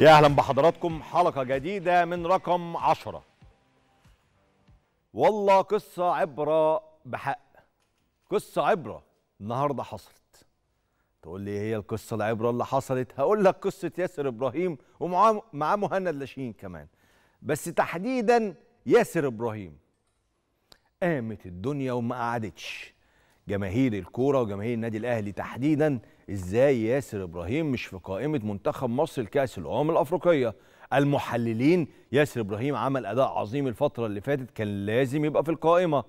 يا اهلا بحضراتكم حلقه جديده من رقم عشرة والله قصه عبره بحق قصه عبره النهارده حصلت تقول لي هي القصه العبره اللي حصلت هقول لك قصه ياسر ابراهيم ومعاه معاه مهند لاشين كمان بس تحديدا ياسر ابراهيم قامت الدنيا وما قعدتش جماهير الكوره وجماهير النادي الاهلي تحديدا ازاي ياسر ابراهيم مش في قائمه منتخب مصر لكاس الامم الافريقيه المحللين ياسر ابراهيم عمل اداء عظيم الفتره اللي فاتت كان لازم يبقى في القائمه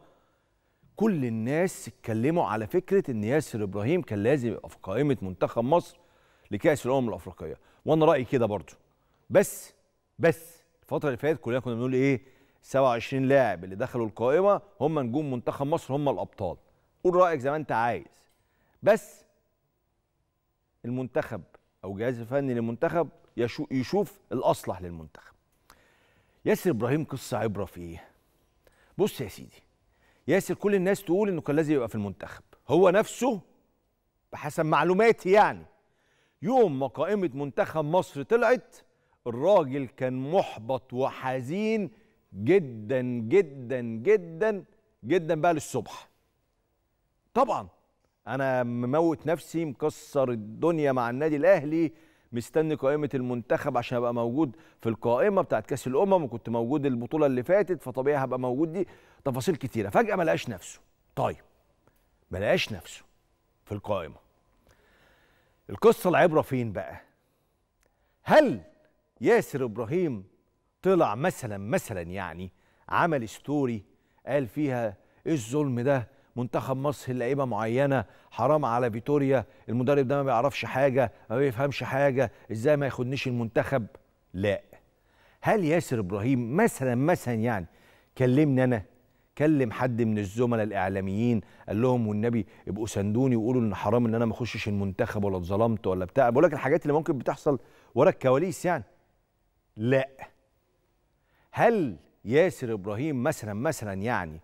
كل الناس اتكلموا على فكره ان ياسر ابراهيم كان لازم يبقى في قائمه منتخب مصر لكاس الامم الافريقيه وانا رايي كده برضو بس بس الفتره اللي فاتت كلنا كنا بنقول ايه 27 لاعب اللي دخلوا القائمه هم نجوم منتخب مصر هم الابطال قول رايك زي ما انت عايز بس المنتخب او الجهاز الفني للمنتخب يشوف الاصلح للمنتخب ياسر ابراهيم قصه عبره في ايه بص يا سيدي ياسر كل الناس تقول انه كان لازم يبقى في المنتخب هو نفسه بحسب معلوماتي يعني يوم ما قائمه منتخب مصر طلعت الراجل كان محبط وحزين جدا جدا جدا جدا بقى للصبح طبعا انا مموت نفسي مكسر الدنيا مع النادي الاهلي مستني قائمه المنتخب عشان ابقى موجود في القائمه بتاعت كاس الامم وكنت موجود البطوله اللي فاتت فطبيعي هبقى موجود دي تفاصيل كتيره فجاه ما لقاش نفسه طيب ما لقاش نفسه في القائمه القصه العبره فين بقى هل ياسر ابراهيم طلع مثلا مثلا يعني عمل ستوري قال فيها ايه الظلم ده منتخب مصر لعيبه معينه حرام على فيتوريا المدرب ده ما بيعرفش حاجه ما بيفهمش حاجه ازاي ما ياخدنيش المنتخب لا هل ياسر ابراهيم مثلا مثلا يعني كلمني انا كلم حد من الزملاء الاعلاميين قال لهم والنبي ابقوا سندوني وقولوا ان حرام ان انا ما اخشش المنتخب ولا اتظلمت ولا بتاع بقول لك الحاجات اللي ممكن بتحصل ورا الكواليس يعني لا هل ياسر ابراهيم مثلا مثلا يعني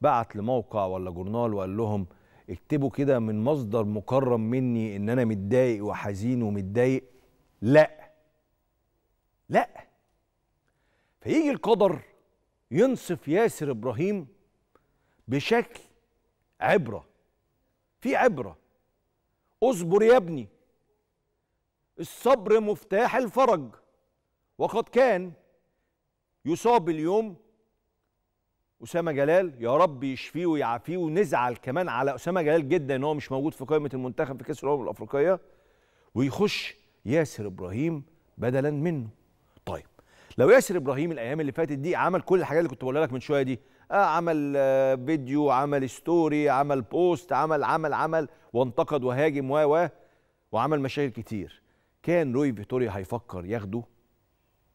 بعت لموقع ولا جورنال وقال لهم اكتبوا كده من مصدر مكرم مني ان انا متضايق وحزين ومتضايق لا لا فيجي القدر ينصف ياسر ابراهيم بشكل عبره في عبره اصبر يا ابني الصبر مفتاح الفرج وقد كان يصاب اليوم اسامه جلال يا رب يشفيه ويعافيه ونزعل كمان على اسامه جلال جدا ان هو مش موجود في قائمه المنتخب في كاس الامم الافريقيه ويخش ياسر ابراهيم بدلا منه طيب لو ياسر ابراهيم الايام اللي فاتت دي عمل كل الحاجات اللي كنت بقولها لك من شويه دي آه عمل آه فيديو عمل ستوري عمل بوست عمل عمل عمل وانتقد وهاجم و و وعمل مشاكل كتير كان روي فيتوريا هيفكر ياخده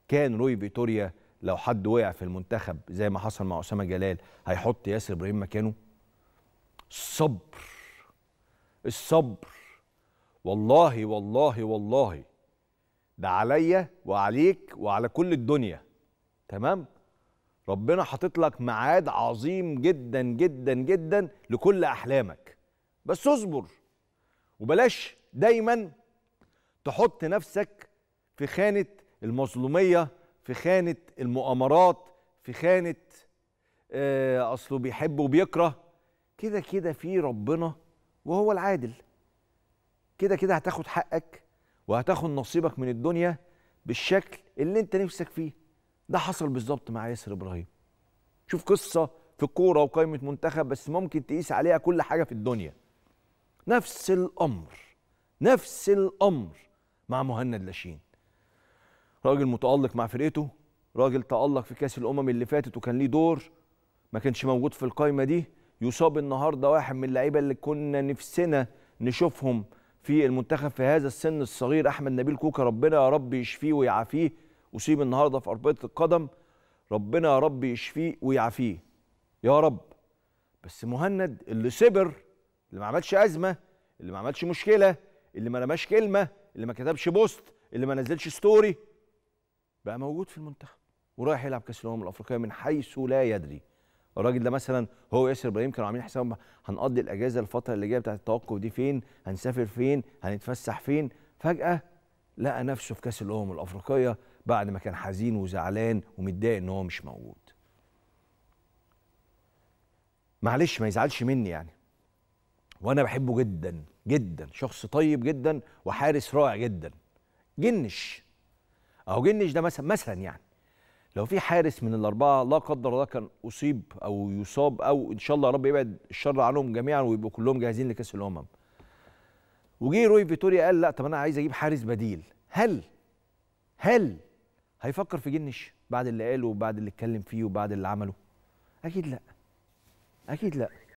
كان روي فيتوريا لو حد وقع في المنتخب زي ما حصل مع اسامه جلال هيحط ياسر ابراهيم مكانه الصبر الصبر والله والله والله ده عليا وعليك وعلى كل الدنيا تمام ربنا حاطط لك ميعاد عظيم جدا جدا جدا لكل احلامك بس اصبر وبلاش دايما تحط نفسك في خانه المظلوميه في خانه المؤامرات في خانه آه، اصله بيحب وبيكره كده كده في ربنا وهو العادل كده كده هتاخد حقك وهتاخد نصيبك من الدنيا بالشكل اللي انت نفسك فيه ده حصل بالظبط مع ياسر ابراهيم شوف قصه في الكوره وقائمه منتخب بس ممكن تقيس عليها كل حاجه في الدنيا نفس الامر نفس الامر مع مهند لاشين راجل متالق مع فرقته راجل تالق في كاس الامم اللي فاتت وكان ليه دور ما كانش موجود في القايمه دي يصاب النهارده واحد من اللعيبه اللي كنا نفسنا نشوفهم في المنتخب في هذا السن الصغير احمد نبيل كوكا ربنا يا رب يشفيه ويعافيه اصيب النهارده في اربطه القدم ربنا يا رب يشفيه ويعافيه يا رب بس مهند اللي صبر اللي ما عملش ازمه اللي ما عملش مشكله اللي ما رماش كلمه اللي ما كتبش بوست اللي ما نزلش ستوري بقى موجود في المنتخب ورايح يلعب كاس الامم الافريقيه من حيث لا يدري الراجل ده مثلا هو ياسر ابراهيم كانوا عاملين حسابهم هنقضي الاجازه الفتره اللي جايه بتاعه التوقف دي فين هنسافر فين هنتفسح فين فجاه لقى نفسه في كاس الامم الافريقيه بعد ما كان حزين وزعلان ومتضايق ان هو مش موجود معلش ما يزعلش مني يعني وانا بحبه جدا جدا شخص طيب جدا وحارس رائع جدا جنش اهو جنش ده مثلا مثلا يعني لو في حارس من الاربعه لا قدر الله كان اصيب او يصاب او ان شاء الله يا رب يبعد الشر عنهم جميعا ويبقوا كلهم جاهزين لكاس الامم وجي روي فيتوريا قال لا طب انا عايز اجيب حارس بديل هل هل هيفكر في جنش بعد اللي قاله وبعد اللي اتكلم فيه وبعد اللي عمله اكيد لا اكيد لا